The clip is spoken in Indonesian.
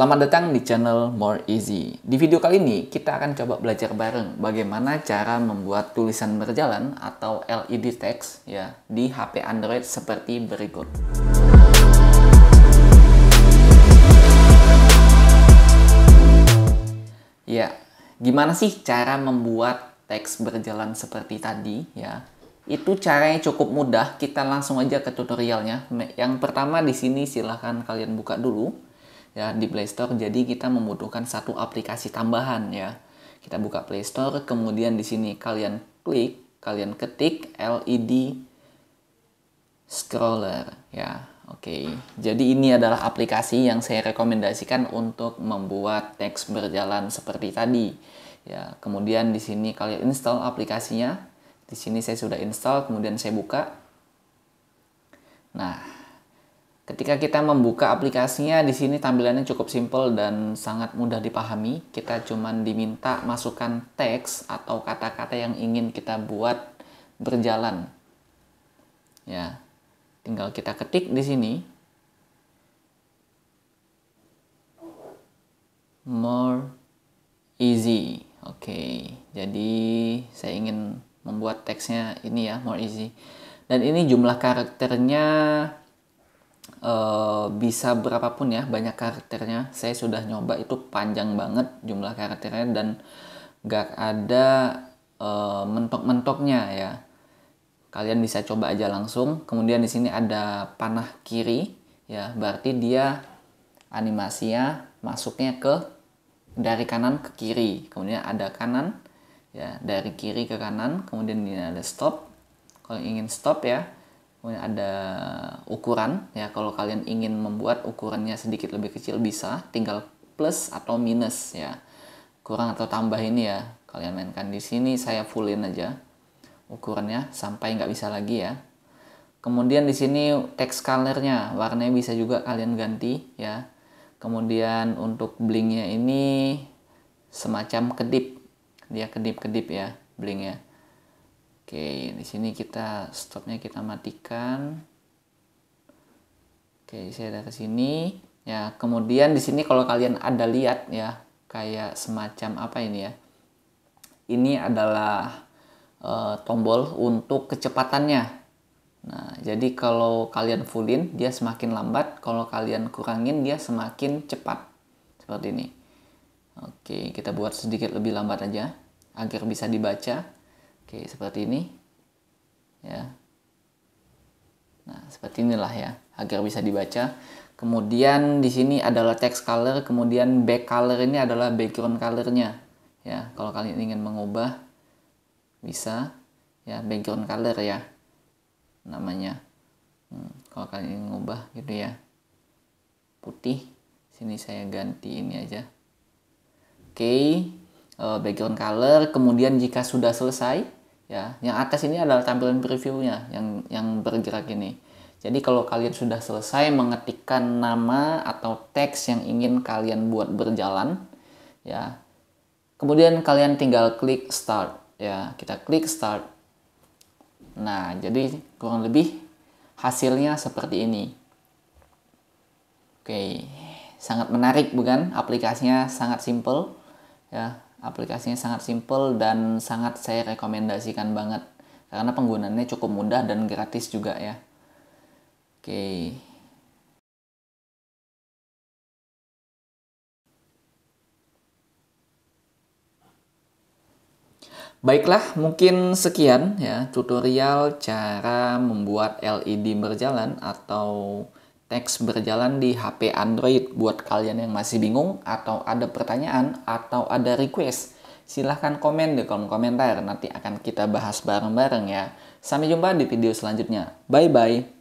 Selamat datang di channel More Easy. Di video kali ini kita akan coba belajar bareng bagaimana cara membuat tulisan berjalan atau LED text ya di HP Android seperti berikut. Ya, gimana sih cara membuat teks berjalan seperti tadi ya? Itu caranya cukup mudah, kita langsung aja ke tutorialnya. Yang pertama di sini silahkan kalian buka dulu ya di Play Store. Jadi kita membutuhkan satu aplikasi tambahan ya. Kita buka Play Store, kemudian di sini kalian klik, kalian ketik LED scroller ya. Oke, okay. jadi ini adalah aplikasi yang saya rekomendasikan untuk membuat teks berjalan seperti tadi. Ya, kemudian di sini kalian install aplikasinya. Di sini saya sudah install, kemudian saya buka. Nah, Ketika kita membuka aplikasinya, di sini tampilannya cukup simple dan sangat mudah dipahami. Kita cuma diminta masukkan teks atau kata-kata yang ingin kita buat berjalan. Ya, tinggal kita ketik di sini. More easy. Oke, okay. jadi saya ingin membuat teksnya ini ya, more easy. Dan ini jumlah karakternya Eh, bisa berapapun ya banyak karakternya saya sudah nyoba itu panjang banget jumlah karakternya dan gak ada uh, mentok-mentoknya ya kalian bisa coba aja langsung kemudian di sini ada panah kiri ya berarti dia animasinya masuknya ke dari kanan ke kiri kemudian ada kanan ya dari kiri ke kanan kemudian ini ada stop kalau ingin stop ya kemudian ada ukuran ya kalau kalian ingin membuat ukurannya sedikit lebih kecil bisa tinggal plus atau minus ya kurang atau tambah ini ya kalian mainkan di sini saya fullin aja ukurannya sampai nggak bisa lagi ya kemudian di sini text colornya warnanya bisa juga kalian ganti ya kemudian untuk blingnya ini semacam kedip dia kedip-kedip ya blingnya Oke, di sini kita stopnya kita matikan. Oke, saya ada ke sini. Ya, kemudian di sini kalau kalian ada lihat ya, kayak semacam apa ini ya? Ini adalah e, tombol untuk kecepatannya. Nah, jadi kalau kalian fullin dia semakin lambat, kalau kalian kurangin dia semakin cepat. Seperti ini. Oke, kita buat sedikit lebih lambat aja agar bisa dibaca. Oke, seperti ini. Ya. Nah, seperti inilah ya, agar bisa dibaca. Kemudian di sini adalah text color, kemudian back color ini adalah background colornya. Ya, kalau kalian ingin mengubah bisa ya background color ya namanya. Hmm, kalau kalian ingin mengubah gitu ya. Putih. Sini saya ganti ini aja. Oke, okay. Eh, background color. Kemudian jika sudah selesai, ya yang atas ini adalah tampilan previewnya yang yang bergerak ini jadi kalau kalian sudah selesai mengetikkan nama atau teks yang ingin kalian buat berjalan ya kemudian kalian tinggal klik start ya kita klik start nah jadi kurang lebih hasilnya seperti ini oke sangat menarik bukan aplikasinya sangat simple ya aplikasinya sangat simple dan sangat saya rekomendasikan banget karena penggunaannya cukup mudah dan gratis juga ya. Oke. Baiklah, mungkin sekian ya tutorial cara membuat LED berjalan atau teks berjalan di HP Android. Buat kalian yang masih bingung atau ada pertanyaan atau ada request, silahkan komen di kolom komentar. Nanti akan kita bahas bareng-bareng ya. Sampai jumpa di video selanjutnya. Bye-bye.